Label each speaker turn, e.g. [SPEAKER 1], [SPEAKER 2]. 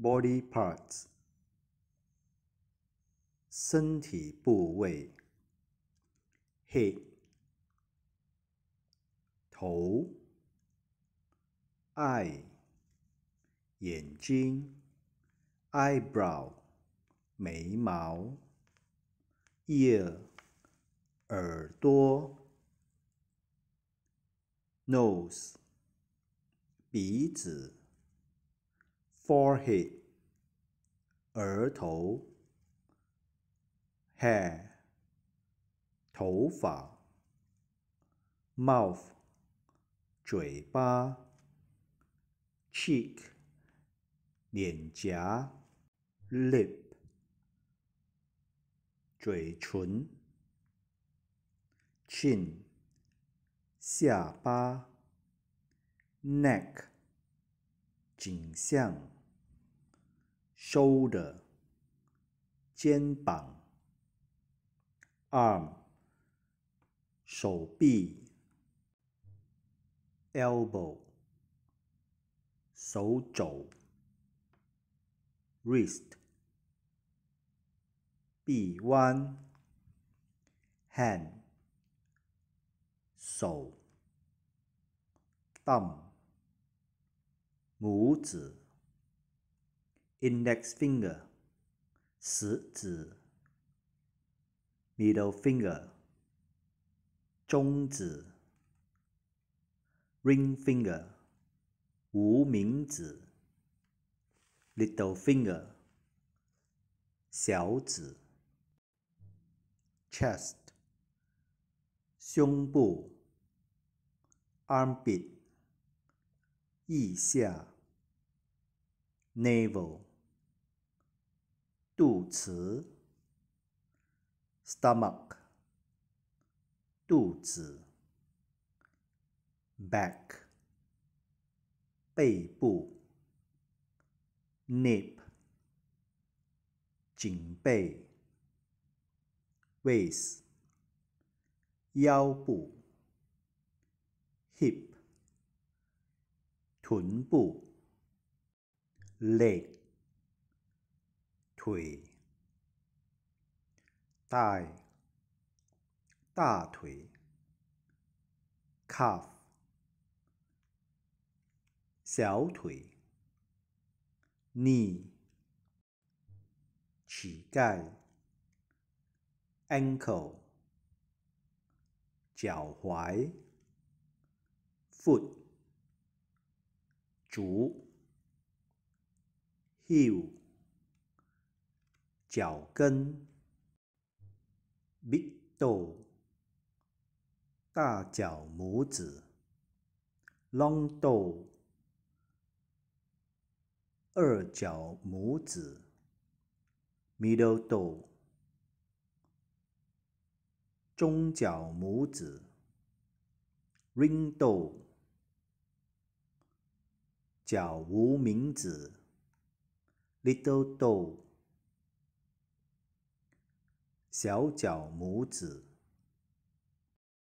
[SPEAKER 1] body parts，身体部位。head，头。eye，眼睛。eyebrow，眉毛。ear，耳朵。nose，鼻子。Forehead，额头；Hair，头发；Mouth，嘴巴；Cheek，脸颊；Lip，嘴唇；Chin，下巴；Neck，颈项。Shoulder，肩膀；Arm，手臂；Elbow，手肘；Wrist，臂弯；Hand，手；Thumb，拇指。index finger 食指 middle finger 中指 ring finger 无名指 little finger 小指 chest 胸部 armpit 腋下 navel 肚子，stomach，肚子，back，背部，nape，颈背，waist，腰部，hip，臀部，leg。腿、大、大腿、calf、小腿、knee、膝盖、ankle、脚踝、foot、足、heel。脚跟，middle，大脚拇指，long toe，二脚拇指，middle toe，中脚拇指，ring toe，脚无名指，little toe。小脚拇指。